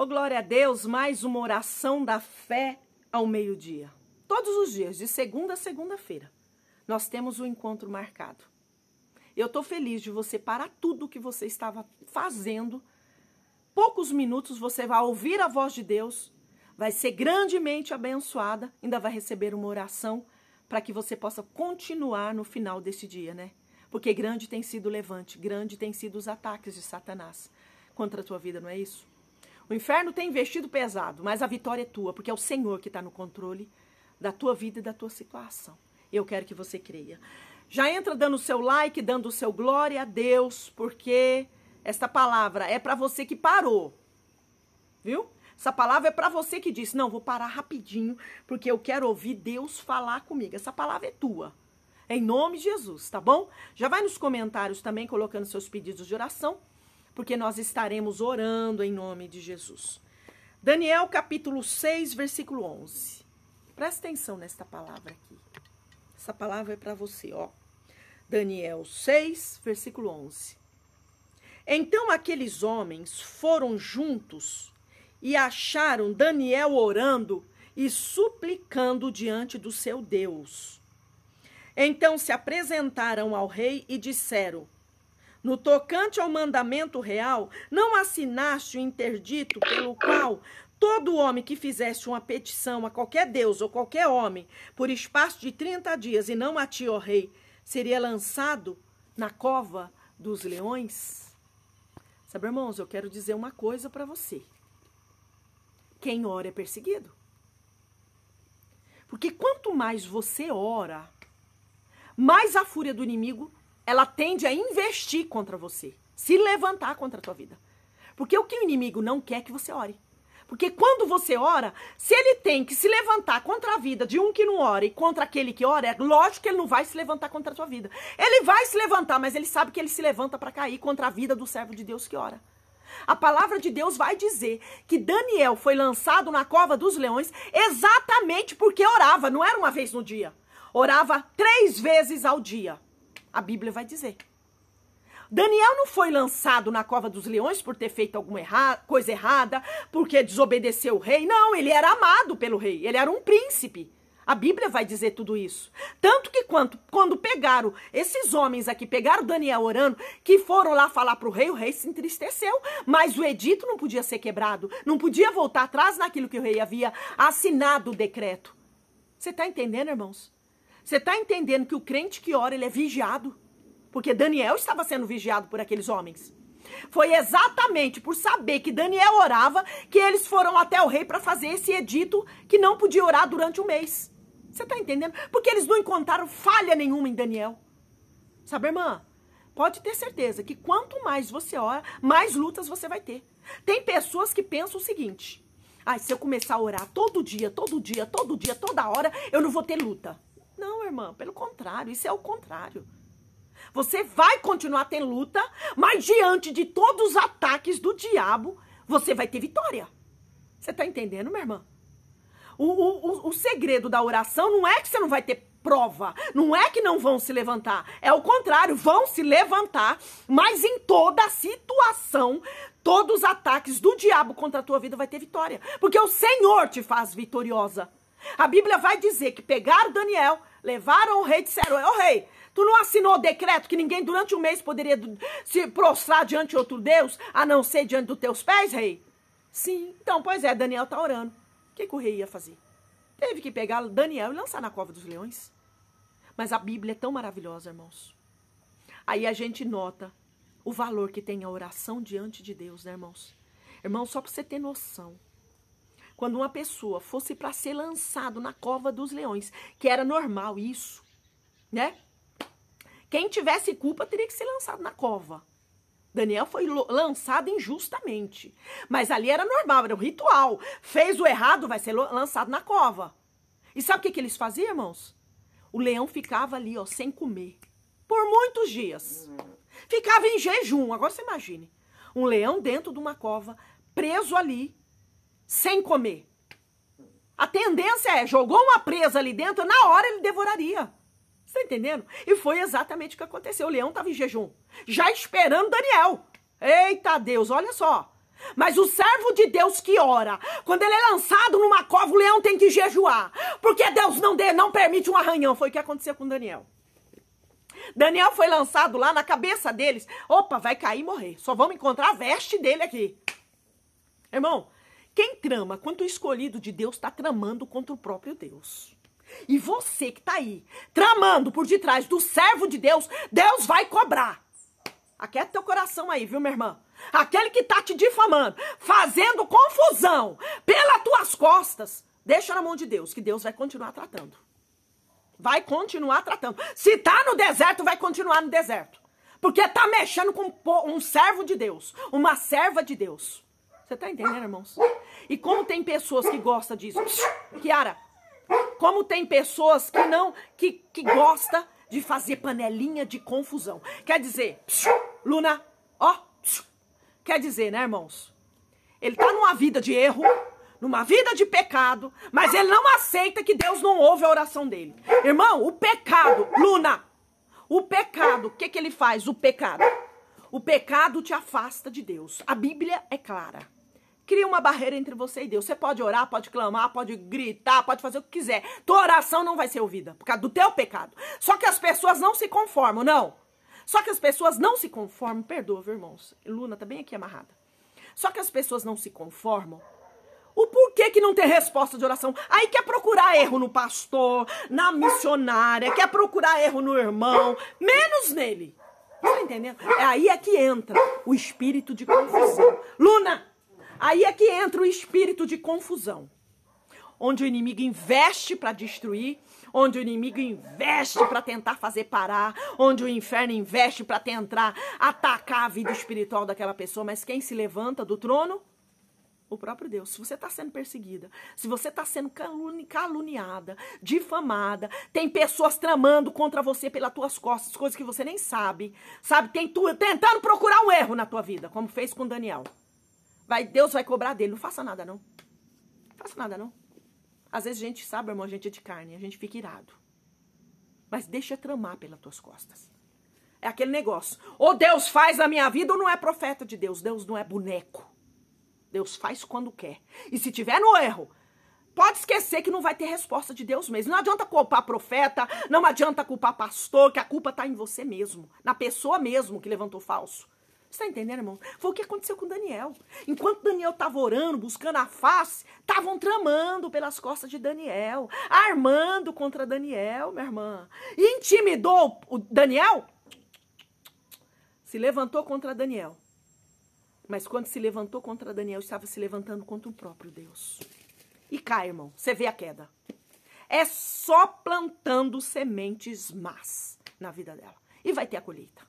Ô, oh, glória a Deus, mais uma oração da fé ao meio-dia. Todos os dias, de segunda a segunda-feira, nós temos o um encontro marcado. Eu estou feliz de você parar tudo o que você estava fazendo. Poucos minutos você vai ouvir a voz de Deus, vai ser grandemente abençoada, ainda vai receber uma oração para que você possa continuar no final desse dia, né? Porque grande tem sido o levante, grande tem sido os ataques de Satanás contra a tua vida, não é isso? O inferno tem investido pesado, mas a vitória é tua, porque é o Senhor que está no controle da tua vida e da tua situação. Eu quero que você creia. Já entra dando o seu like, dando o seu glória a Deus, porque esta palavra é para você que parou. Viu? Essa palavra é para você que disse: "Não, vou parar rapidinho, porque eu quero ouvir Deus falar comigo". Essa palavra é tua. Em nome de Jesus, tá bom? Já vai nos comentários também colocando seus pedidos de oração porque nós estaremos orando em nome de Jesus. Daniel capítulo 6, versículo 11. Presta atenção nesta palavra aqui. Essa palavra é para você, ó. Daniel 6, versículo 11. Então aqueles homens foram juntos e acharam Daniel orando e suplicando diante do seu Deus. Então se apresentaram ao rei e disseram: no tocante ao mandamento real, não assinaste o interdito pelo qual todo homem que fizesse uma petição a qualquer deus ou qualquer homem, por espaço de 30 dias e não a ti, ó rei, seria lançado na cova dos leões? Sabe, irmãos, eu quero dizer uma coisa para você. Quem ora é perseguido. Porque quanto mais você ora, mais a fúria do inimigo ela tende a investir contra você, se levantar contra a tua vida. Porque o que o inimigo não quer é que você ore. Porque quando você ora, se ele tem que se levantar contra a vida de um que não ora e contra aquele que ora, é lógico que ele não vai se levantar contra a tua vida. Ele vai se levantar, mas ele sabe que ele se levanta para cair contra a vida do servo de Deus que ora. A palavra de Deus vai dizer que Daniel foi lançado na cova dos leões exatamente porque orava, não era uma vez no dia. Orava três vezes ao dia. A Bíblia vai dizer. Daniel não foi lançado na cova dos leões por ter feito alguma erra coisa errada, porque desobedeceu o rei. Não, ele era amado pelo rei, ele era um príncipe. A Bíblia vai dizer tudo isso. Tanto que quanto, quando pegaram esses homens aqui, pegaram Daniel orando, que foram lá falar para o rei, o rei se entristeceu. Mas o edito não podia ser quebrado, não podia voltar atrás naquilo que o rei havia assinado o decreto. Você está entendendo, irmãos? Você está entendendo que o crente que ora, ele é vigiado? Porque Daniel estava sendo vigiado por aqueles homens. Foi exatamente por saber que Daniel orava que eles foram até o rei para fazer esse edito que não podia orar durante um mês. Você está entendendo? Porque eles não encontraram falha nenhuma em Daniel. Sabe, irmã? Pode ter certeza que quanto mais você ora, mais lutas você vai ter. Tem pessoas que pensam o seguinte: ah, se eu começar a orar todo dia, todo dia, todo dia, toda hora, eu não vou ter luta irmã. Pelo contrário, isso é o contrário. Você vai continuar tendo luta, mas diante de todos os ataques do diabo, você vai ter vitória. Você tá entendendo, minha irmã? O, o, o segredo da oração não é que você não vai ter prova, não é que não vão se levantar, é o contrário, vão se levantar, mas em toda situação, todos os ataques do diabo contra a tua vida vai ter vitória, porque o Senhor te faz vitoriosa. A Bíblia vai dizer que pegaram Daniel, Levaram o rei e disseram: Ô rei, tu não assinou o decreto que ninguém durante um mês poderia se prostrar diante de outro Deus, a não ser diante dos teus pés, rei? Sim, então, pois é, Daniel está orando. O que, que o rei ia fazer? Teve que pegar Daniel e lançar na cova dos leões. Mas a Bíblia é tão maravilhosa, irmãos. Aí a gente nota o valor que tem a oração diante de Deus, né, irmãos? Irmão, só para você ter noção quando uma pessoa fosse para ser lançado na cova dos leões, que era normal isso, né? Quem tivesse culpa teria que ser lançado na cova. Daniel foi lançado injustamente, mas ali era normal, era um ritual. Fez o errado, vai ser lançado na cova. E sabe o que, que eles faziam, irmãos? O leão ficava ali, ó, sem comer, por muitos dias. Ficava em jejum. Agora você imagine, um leão dentro de uma cova, preso ali, sem comer. A tendência é, jogou uma presa ali dentro, na hora ele devoraria. Você tá entendendo? E foi exatamente o que aconteceu. O leão estava em jejum, já esperando Daniel. Eita Deus, olha só. Mas o servo de Deus que ora, quando ele é lançado numa cova, o leão tem que jejuar. Porque Deus não, dê, não permite um arranhão. Foi o que aconteceu com Daniel. Daniel foi lançado lá na cabeça deles. Opa, vai cair e morrer. Só vamos encontrar a veste dele aqui. Irmão, quem trama contra o escolhido de Deus está tramando contra o próprio Deus. E você que está aí, tramando por detrás do servo de Deus, Deus vai cobrar. Aquieta teu coração aí, viu, minha irmã? Aquele que está te difamando, fazendo confusão pelas tuas costas, deixa na mão de Deus, que Deus vai continuar tratando. Vai continuar tratando. Se está no deserto, vai continuar no deserto. Porque está mexendo com um servo de Deus, uma serva de Deus. Você tá entendendo, irmãos? E como tem pessoas que gostam disso? Kiara, como tem pessoas que não, que, que gosta de fazer panelinha de confusão. Quer dizer, Luna, ó, quer dizer, né, irmãos? Ele tá numa vida de erro, numa vida de pecado, mas ele não aceita que Deus não ouve a oração dele. Irmão, o pecado, Luna, o pecado, o que, que ele faz? O pecado. O pecado te afasta de Deus. A Bíblia é clara cria uma barreira entre você e Deus. Você pode orar, pode clamar, pode gritar, pode fazer o que quiser. Tua oração não vai ser ouvida por causa do teu pecado. Só que as pessoas não se conformam, não. Só que as pessoas não se conformam, perdoa, viu, irmãos. Luna tá bem aqui amarrada. Só que as pessoas não se conformam. O porquê que não tem resposta de oração? Aí quer procurar erro no pastor, na missionária, quer procurar erro no irmão, menos nele. Tá entendendo? É aí é que entra o espírito de confusão. Luna, Aí é que entra o espírito de confusão, onde o inimigo investe para destruir, onde o inimigo investe para tentar fazer parar, onde o inferno investe para tentar atacar a vida espiritual daquela pessoa, mas quem se levanta do trono? O próprio Deus. Se você está sendo perseguida, se você está sendo caluni caluniada, difamada, tem pessoas tramando contra você pelas tuas costas, coisas que você nem sabe, sabe? Tem tu tentando procurar um erro na tua vida, como fez com Daniel. Vai, Deus vai cobrar dele. Não faça nada, não. Não faça nada, não. Às vezes a gente sabe, irmão, a gente é de carne, a gente fica irado. Mas deixa tramar pelas tuas costas. É aquele negócio. Ou Deus faz na minha vida ou não é profeta de Deus. Deus não é boneco. Deus faz quando quer. E se tiver no erro, pode esquecer que não vai ter resposta de Deus mesmo. Não adianta culpar profeta, não adianta culpar pastor, que a culpa está em você mesmo, na pessoa mesmo que levantou falso. Você está entendendo, irmão? Foi o que aconteceu com Daniel. Enquanto Daniel estava orando, buscando a face, estavam tramando pelas costas de Daniel, armando contra Daniel, minha irmã. E intimidou o Daniel? Se levantou contra Daniel. Mas quando se levantou contra Daniel, estava se levantando contra o próprio Deus. E cai, irmão. Você vê a queda. É só plantando sementes más na vida dela. E vai ter a colheita.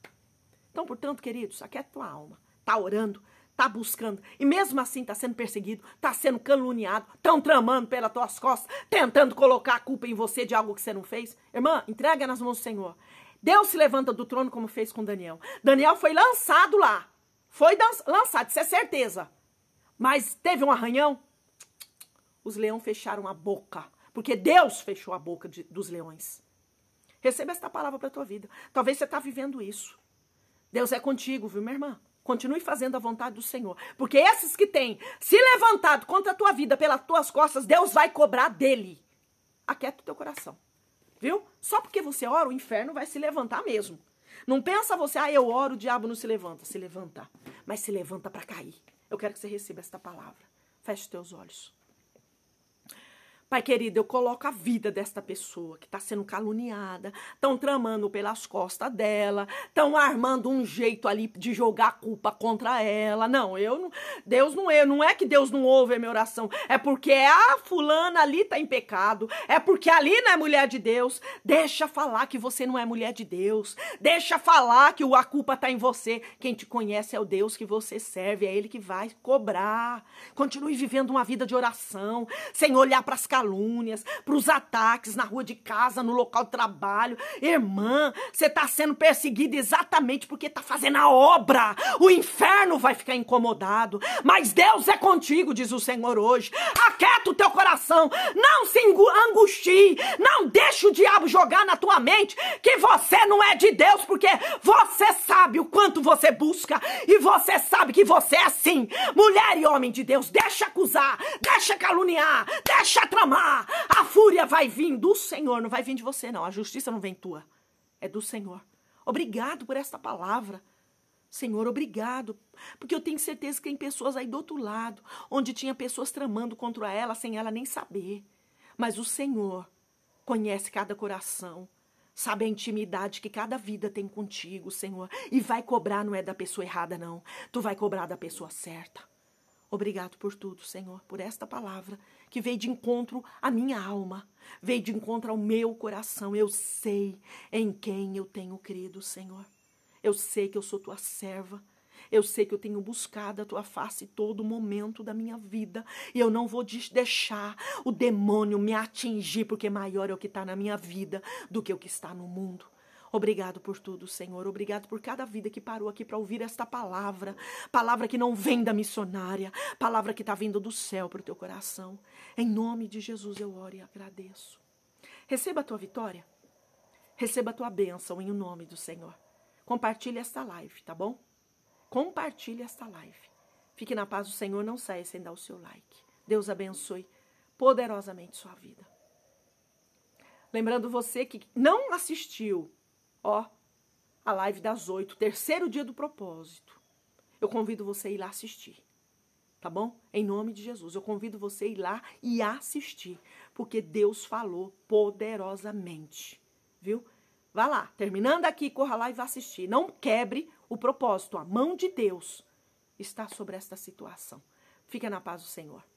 Então, portanto, queridos, aqui é tua alma. Tá orando, tá buscando. E mesmo assim tá sendo perseguido, tá sendo caluniado, tão tramando pelas tuas costas, tentando colocar a culpa em você de algo que você não fez. Irmã, entrega nas mãos do Senhor. Deus se levanta do trono como fez com Daniel. Daniel foi lançado lá. Foi lançado, isso é certeza. Mas teve um arranhão. Os leões fecharam a boca. Porque Deus fechou a boca de, dos leões. Receba esta palavra para a tua vida. Talvez você está vivendo isso. Deus é contigo, viu, minha irmã? Continue fazendo a vontade do Senhor. Porque esses que têm se levantado contra a tua vida pelas tuas costas, Deus vai cobrar dele. Aquieta o teu coração. Viu? Só porque você ora, o inferno vai se levantar mesmo. Não pensa você, ah, eu oro, o diabo não se levanta. Se levanta, mas se levanta para cair. Eu quero que você receba esta palavra. Feche teus olhos. Pai querido, eu coloco a vida desta pessoa que está sendo caluniada, estão tramando pelas costas dela, estão armando um jeito ali de jogar a culpa contra ela. Não, eu não, Deus não é, não é que Deus não ouve a minha oração, é porque a fulana ali está em pecado, é porque ali não é mulher de Deus. Deixa falar que você não é mulher de Deus, deixa falar que a culpa está em você. Quem te conhece é o Deus que você serve, é Ele que vai cobrar. Continue vivendo uma vida de oração, sem olhar para as caras calúnias, para os ataques na rua de casa, no local de trabalho. Irmã, você está sendo perseguida exatamente porque está fazendo a obra. O inferno vai ficar incomodado. Mas Deus é contigo, diz o Senhor hoje. Aquieta o teu coração. Não se angustie. Não deixe o diabo jogar na tua mente que você não é de Deus, porque você sabe o quanto você busca e você sabe que você é assim. Mulher e homem de Deus, deixa acusar, deixa caluniar, deixa tramar clamar, a fúria vai vir do Senhor, não vai vir de você, não. A justiça não vem tua, é do Senhor. Obrigado por esta palavra. Senhor, obrigado, porque eu tenho certeza que tem pessoas aí do outro lado, onde tinha pessoas tramando contra ela sem ela nem saber. Mas o Senhor conhece cada coração, sabe a intimidade que cada vida tem contigo, Senhor, e vai cobrar não é da pessoa errada não. Tu vai cobrar da pessoa certa. Obrigado por tudo, Senhor, por esta palavra que veio de encontro à minha alma, veio de encontro ao meu coração. Eu sei em quem eu tenho crido, Senhor. Eu sei que eu sou tua serva. Eu sei que eu tenho buscado a tua face todo momento da minha vida e eu não vou deixar o demônio me atingir, porque maior é o que está na minha vida do que o que está no mundo. Obrigado por tudo, Senhor. Obrigado por cada vida que parou aqui para ouvir esta palavra. Palavra que não vem da missionária, palavra que está vindo do céu para o teu coração. Em nome de Jesus eu oro e agradeço. Receba a tua vitória. Receba a tua bênção em nome do Senhor. Compartilhe esta live, tá bom? Compartilhe esta live. Fique na paz do Senhor, não saia sem dar o seu like. Deus abençoe poderosamente sua vida. Lembrando você que não assistiu ó, a live das oito, terceiro dia do propósito. Eu convido você a ir lá assistir. Tá bom? Em nome de Jesus, eu convido você a ir lá e assistir, porque Deus falou poderosamente. Viu? Vá lá, terminando aqui, corra lá e vá assistir. Não quebre o propósito. A mão de Deus está sobre esta situação. Fica na paz do Senhor.